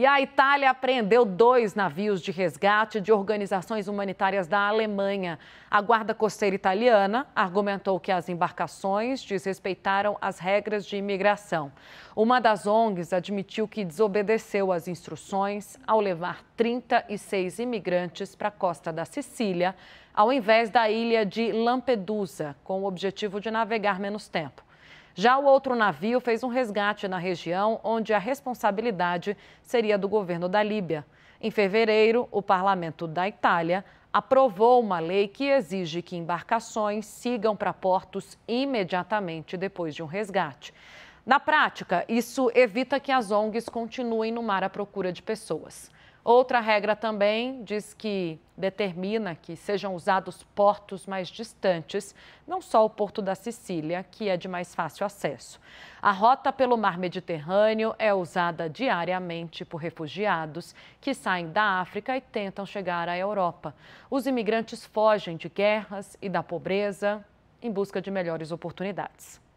E a Itália apreendeu dois navios de resgate de organizações humanitárias da Alemanha. A Guarda Costeira Italiana argumentou que as embarcações desrespeitaram as regras de imigração. Uma das ONGs admitiu que desobedeceu às instruções ao levar 36 imigrantes para a costa da Sicília, ao invés da ilha de Lampedusa, com o objetivo de navegar menos tempo. Já o outro navio fez um resgate na região onde a responsabilidade seria do governo da Líbia. Em fevereiro, o parlamento da Itália aprovou uma lei que exige que embarcações sigam para portos imediatamente depois de um resgate. Na prática, isso evita que as ONGs continuem no mar à procura de pessoas. Outra regra também diz que determina que sejam usados portos mais distantes, não só o porto da Sicília, que é de mais fácil acesso. A rota pelo mar Mediterrâneo é usada diariamente por refugiados que saem da África e tentam chegar à Europa. Os imigrantes fogem de guerras e da pobreza em busca de melhores oportunidades.